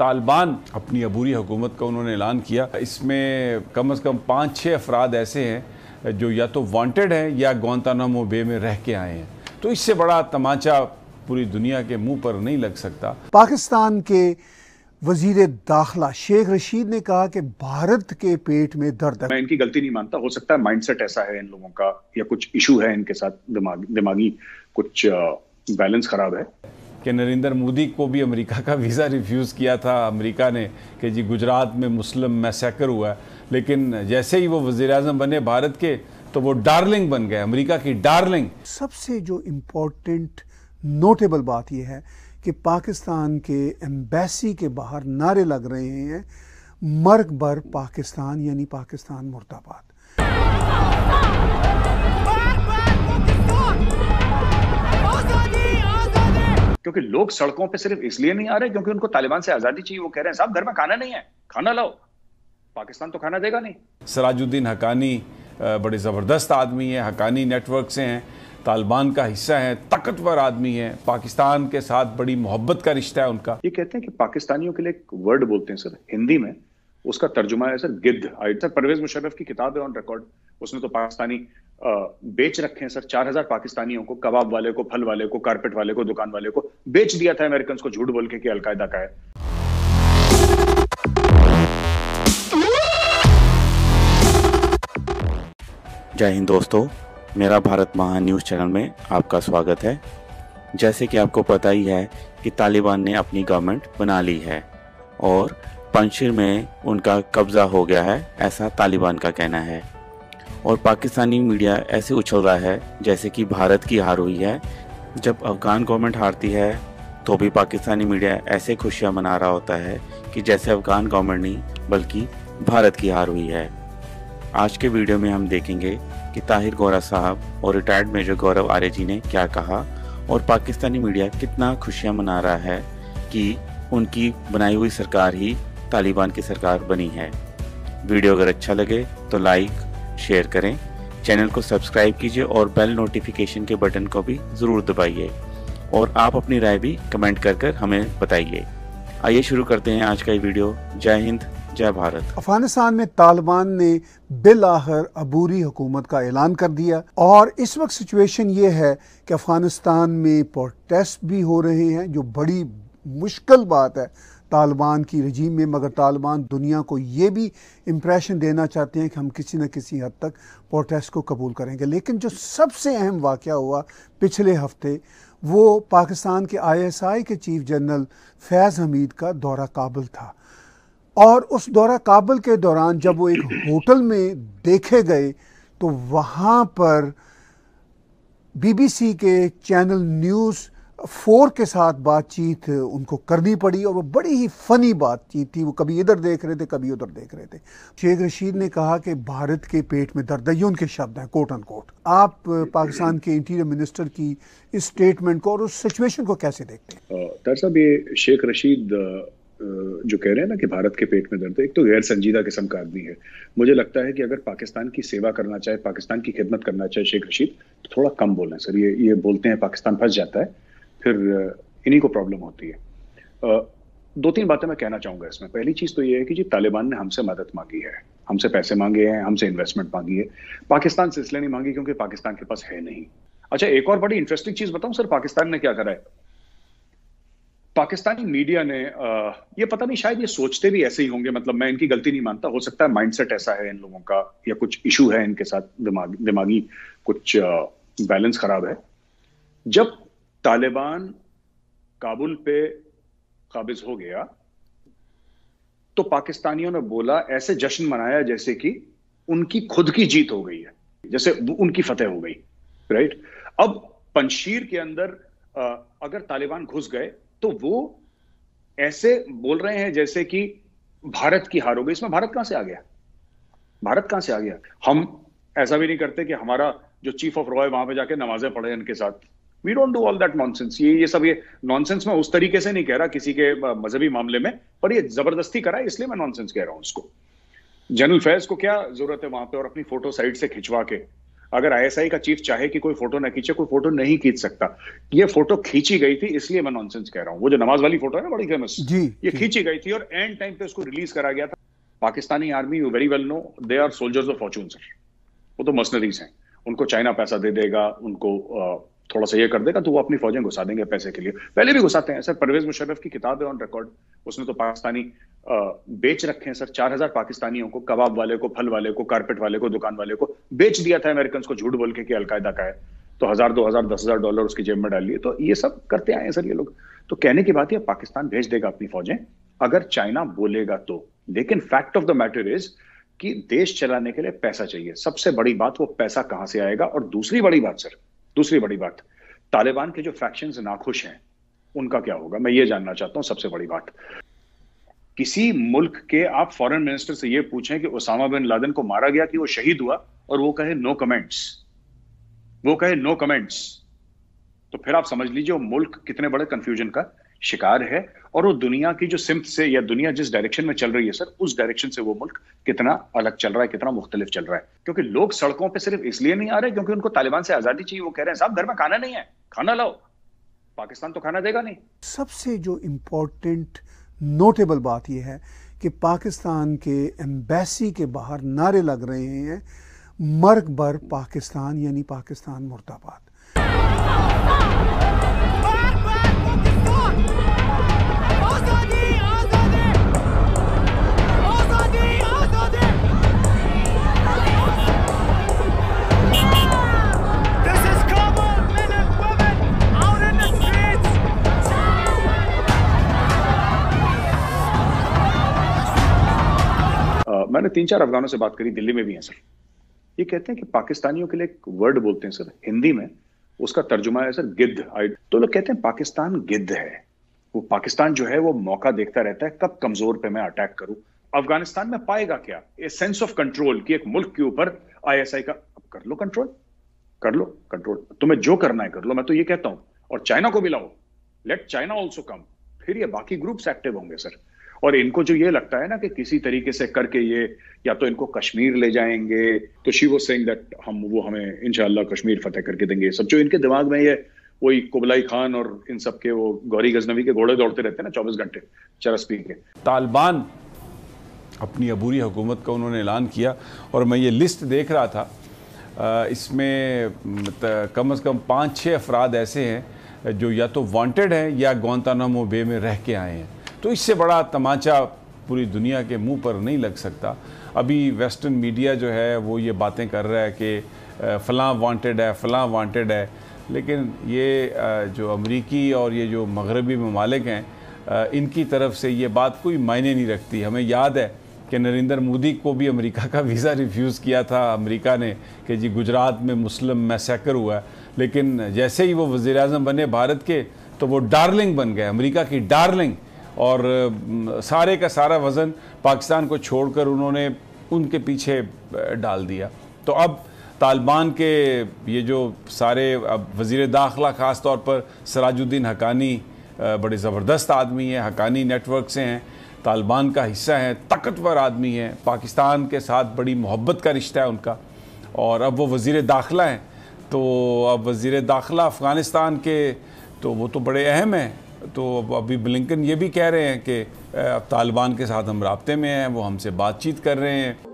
तालिबान अपनी अबूरी हुकूमत का उन्होंने ऐलान किया इसमें कम अज़ कम पाँच छः अफराद ऐसे हैं जो या तो वांटेड हैं या गौंतानामो बे में रह के आए हैं तो इससे बड़ा तमाचा पूरी दुनिया के मुंह पर नहीं लग सकता पाकिस्तान के वजीर दाखला शेख रशीद ने कहा कि भारत के पेट में दर्द है मैं इनकी गलती नहीं मानता हो सकता है माइंडसेट ऐसा है इन लोगों का या कुछ इशू है इनके साथ दिमाग दिमागी कुछ बैलेंस खराब है कि नरेंद्र मोदी को भी अमेरिका का वीज़ा रिफ्यूज़ किया था अमेरिका ने कि जी गुजरात में मुस्लिम मैसेकर हुआ है लेकिन जैसे ही वो वज़ी अजम बने भारत के तो वो डार्लिंग बन गए अमेरिका की डार्लिंग सबसे जो इम्पोर्टेंट नोटेबल बात यह है कि पाकिस्तान के एम्बेसी के बाहर नारे लग रहे हैं मर्ग बर पाकिस्तान यानी पाकिस्तान मुर्दाबाद क्योंकि लोग सड़कों पर सिर्फ इसलिए नहीं आ रहे क्योंकि उनको तालिबान से आजादी चाहिए वो कह रहे हैं साहब घर में खाना नहीं है खाना लाओ पाकिस्तान तो खाना देगा नहीं सराजुद्दीन हकानी बड़े ज़बरदस्त आदमी है हकानी नेटवर्क से हैं तालिबान का हिस्सा है ताकतवर आदमी है पाकिस्तान के साथ बड़ी मोहब्बत का रिश्ता है उनका ये कहते हैं कि पाकिस्तानियों के लिए एक वर्ड बोलते हैं सर हिंदी में उसका तर्जुमा है सर गिद्ध आई सर परवेज मुशर्रफ की किताब है ऑन रिकॉर्ड उसने तो पाकिस्तानी बेच रखे हैं सर चार हजार पाकिस्तानियों को कबाब वाले को फल वाले को कारपेट वाले को दुकान वाले को बेच दिया था अमेरिकन को झूठ बोल के कि अलकायदा का है जय हिंद दोस्तों मेरा भारत महान न्यूज़ चैनल में आपका स्वागत है जैसे कि आपको पता ही है कि तालिबान ने अपनी गवर्नमेंट बना ली है और पंशीर में उनका कब्ज़ा हो गया है ऐसा तालिबान का कहना है और पाकिस्तानी मीडिया ऐसे उछल रहा है जैसे कि भारत की हार हुई है जब अफगान गवर्नमेंट हारती है तो भी पाकिस्तानी मीडिया ऐसे खुशियाँ मना रहा होता है कि जैसे अफगान गवर्नमेंट नहीं बल्कि भारत की हार हुई है आज के वीडियो में हम देखेंगे कि ताहिर गौरा साहब और रिटायर्ड मेजर गौरव आर्य जी ने क्या कहा और पाकिस्तानी मीडिया कितना खुशियाँ मना रहा है कि उनकी बनाई हुई सरकार ही तालिबान की सरकार बनी है वीडियो अगर अच्छा लगे तो लाइक शेयर करें चैनल को सब्सक्राइब कीजिए और बेल नोटिफिकेशन के बटन को भी ज़रूर दबाइए और आप अपनी राय भी कमेंट कर कर हमें बताइए आइए शुरू करते हैं आज का ये वीडियो जय हिंद जय भारत अफगानिस्तान में तालिबान ने बिल आखिर अबूरी हुकूमत का ऐलान कर दिया और इस वक्त सिचुएशन ये है कि अफगानिस्तान में प्रोटेस्ट भी हो रहे हैं जो बड़ी मुश्किल बात है तालिबान की रजीम में मगर तालिबान दुनिया को ये भी इम्प्रेशन देना चाहते हैं कि हम किसी न किसी हद तक प्रोटेस्ट को कबूल करेंगे लेकिन जो सबसे अहम वाक़ हुआ पिछले हफ्ते वो पाकिस्तान के आईएसआई के चीफ जनरल फैज़ हमीद का दौरा काबुल था और उस दौरा काबुल के दौरान जब वो एक होटल में देखे गए तो वहाँ पर बीबीसी के चैनल न्यूज़ फोर के साथ बातचीत उनको करनी पड़ी और वो बड़ी ही फ़नी बातचीत थी वो कभी इधर देख रहे थे कभी उधर देख रहे थे शेख रशीद ने कहा कि भारत के पेट में दर्द है ये उनके शब्द हैं कोट अन कोट आप पाकिस्तान के इंटीरियर मिनिस्टर की इस स्टेटमेंट को और उस सिचुएशन को कैसे देखते हैं साहब ये शेख रशीद जो कह रहे हैं ना कि भारत के पेट में दर्द है एक तो गैर संजीदा किस्म का आदमी है मुझे लगता है कि अगर पाकिस्तान की सेवा करना चाहे पाकिस्तान की खिदमत करना चाहे शेख रशीद तो थोड़ा कम बोलें सर ये ये बोलते हैं पाकिस्तान फंस जाता है फिर इन्हीं को प्रॉब्लम होती है दो तीन बातें मैं कहना चाहूंगा इसमें पहली चीज़ तो ये है कि जी तालिबान ने हमसे मदद मांगी है हमसे पैसे मांगे हैं हमसे इन्वेस्टमेंट मांगी है पाकिस्तान से इसलिए नहीं मांगी क्योंकि पाकिस्तान के पास है नहीं अच्छा एक और बड़ी इंटरेस्टिंग चीज़ बताऊँ सर पाकिस्तान ने क्या करा है पाकिस्तानी मीडिया ने आ, ये पता नहीं शायद ये सोचते भी ऐसे ही होंगे मतलब मैं इनकी गलती नहीं मानता हो सकता है माइंडसेट ऐसा है इन लोगों का या कुछ इशू है इनके साथ दिमाग दिमागी कुछ बैलेंस खराब है जब तालिबान काबुल पे काबिज हो गया तो पाकिस्तानियों ने बोला ऐसे जश्न मनाया जैसे कि उनकी खुद की जीत हो गई है जैसे उनकी फतेह हो गई राइट अब पंशीर के अंदर अगर तालिबान घुस गए तो वो ऐसे बोल रहे हैं जैसे कि भारत की हार हो गई इसमें भारत कहां से आ गया भारत कहां से आ गया हम ऐसा भी नहीं करते कि हमारा जो चीफ ऑफ रॉय वहां पे जाके नमाजें पढ़े इनके साथ we don't do all that nonsense ये ये सब ये नॉनसेंस में उस तरीके से नहीं कह रहा किसी के मजहबी मामले में पर ये जबरदस्ती करा है इसलिए मैं नॉनसेंस कह रहा हूँ उसको जनरल फैज को क्या जरूरत है वहां पे और अपनी फोटो साइड से खिंचवा के अगर आईएसआई का चीफ चाहे कि कोई फोटो ना खींचे कोई फोटो नहीं खींच सकता ये फोटो खींची गई थी इसलिए मैं नॉनसेंस कह रहा हूँ वो जो नमाज वाली फोटो है ना बड़ी फेमस जी ये खींची गई थी और एंड टाइम पे उसको रिलीज करा गया था Pakistani army you very well know they are soldiers of fortune sir वो तो मसनरीज हैं उनको चाइना पैसा दे देगा उनको थोड़ा सा ये कर देगा तो वो अपनी फौजें घुसा देंगे पैसे के लिए पहले भी घुसाते हैं सर परवेज मुशर्रफ की किताब है ऑन रिकॉर्ड उसने तो पाकिस्तानी बेच रखे हैं सर चार हजार पाकिस्तानियों को कबाब वाले को फल वाले को कारपेट वाले को दुकान वाले को बेच दिया था अमेरिकन को झूठ बोल के कि अलकायदा का है तो हजार दो हजार दस हजार डॉलर उसकी जेब में डाल लिए तो ये सब करते आए हैं सर ये लोग तो कहने की बात है पाकिस्तान भेज देगा अपनी फौजें अगर चाइना बोलेगा तो लेकिन fact of the matter is कि देश चलाने के लिए पैसा चाहिए सबसे बड़ी बात वो पैसा कहां से आएगा और दूसरी बड़ी बात सर दूसरी बड़ी बात तालिबान के जो फ्रैक्शन नाखुश हैं उनका क्या होगा मैं ये जानना चाहता हूँ सबसे बड़ी बात किसी मुल्क के आप फॉरेन मिनिस्टर से यह पूछें कि ओसामा बिन लादेन को मारा गया कि वो शहीद हुआ और वो कहे नो कमेंट्स वो कहे नो कमेंट्स तो फिर आप समझ लीजिए मुल्क कितने बड़े कंफ्यूजन का शिकार है और वो दुनिया की जो सिमत से या दुनिया जिस डायरेक्शन में चल रही है सर उस डायरेक्शन से वो मुल्क कितना अलग चल रहा है कितना मुख्तलिफ चल रहा है क्योंकि लोग सड़कों पर सिर्फ इसलिए नहीं आ रहे क्योंकि उनको तालिबान से आज़ादी चाहिए वो कह रहे हैं साहब घर में खाना नहीं है खाना लाओ पाकिस्तान तो खाना देगा नहीं सबसे जो इम्पोर्टेंट नोटेबल बात यह है कि पाकिस्तान के एम्बेसी के बाहर नारे लग रहे हैं मर्ग बर पाकिस्तान यानी पाकिस्तान मुर्दाबाद मैंने तीन चार अफगानों से बात करी दिल्ली में भी हैं सर ये कहते हैं कि पाकिस्तानियों के लिए एक वर्ड बोलते हैं सर हिंदी में उसका तर्जुमा है सर गिद्ध तो लोग कहते हैं पाकिस्तान गिद्ध है वो पाकिस्तान जो है वो मौका देखता रहता है कब कमजोर पे मैं अटैक करूं अफगानिस्तान में पाएगा क्या ए सेंस ऑफ कंट्रोल की एक मुल्क के ऊपर आईएसआई का कर लो कंट्रोल कर लो कंट्रोल तुम्हें जो करना है कर लो मैं तो ये कहता हूं और चाइना को भी लाओ लेट चाइना ऑल्सो कम फिर ये बाकी ग्रुप्स एक्टिव होंगे सर और इनको जो ये लगता है ना कि किसी तरीके से करके ये या तो इनको कश्मीर ले जाएंगे तो शिव सिंह दैट हम वो हमें इनशाला कश्मीर फतेह करके देंगे सब जो इनके दिमाग में ये वही कुबलाई खान और इन सब के वो गौरी गजनवी के घोड़े दौड़ते रहते हैं ना चौबीस घंटे चरस पी के तालिबान अपनी अबूरी हुकूमत का उन्होंने ऐलान किया और मैं ये लिस्ट देख रहा था इसमें कम अज़ कम पाँच छः अफराद ऐसे हैं जो या तो वांटेड हैं या गौंतानामो बे में रह के आए हैं तो इससे बड़ा तमाचा पूरी दुनिया के मुंह पर नहीं लग सकता अभी वेस्टर्न मीडिया जो है वो ये बातें कर रहा है कि फ़लाँ वांटेड है फ़लाँ वांटेड है लेकिन ये जो अमरीकी और ये जो मगरबी ममालिक हैं इनकी तरफ से ये बात कोई मायने नहीं रखती हमें याद है कि नरेंद्र मोदी को भी अमेरिका का वीज़ा रिफ्यूज़ किया था अमेरिका ने कि जी गुजरात में मुस्लिम मैसेकर हुआ है लेकिन जैसे ही वो वज़ी बने भारत के तो वो डार्लिंग बन गए अमेरिका की डार्लिंग और सारे का सारा वज़न पाकिस्तान को छोड़कर उन्होंने उनके पीछे डाल दिया तो अब तालिबान के ये जो सारे अब वज़ी दाखिला ख़ास तौर पर सराजुद्दीन हकानी बड़े ज़बरदस्त आदमी हैं हकानी नेटवर्क से हैं तालिबान का हिस्सा हैं ताकतवर आदमी हैं पाकिस्तान के साथ बड़ी मोहब्बत का रिश्ता है उनका और अब वो वज़ी दाखिला हैं तो अब वज़ी दाखिला अफ़गानिस्तान के तो वो तो बड़े अहम हैं तो अभी ब्लिंकन ये भी कह रहे हैं कि तालिबान के साथ हम रबते में हैं वो हमसे बातचीत कर रहे हैं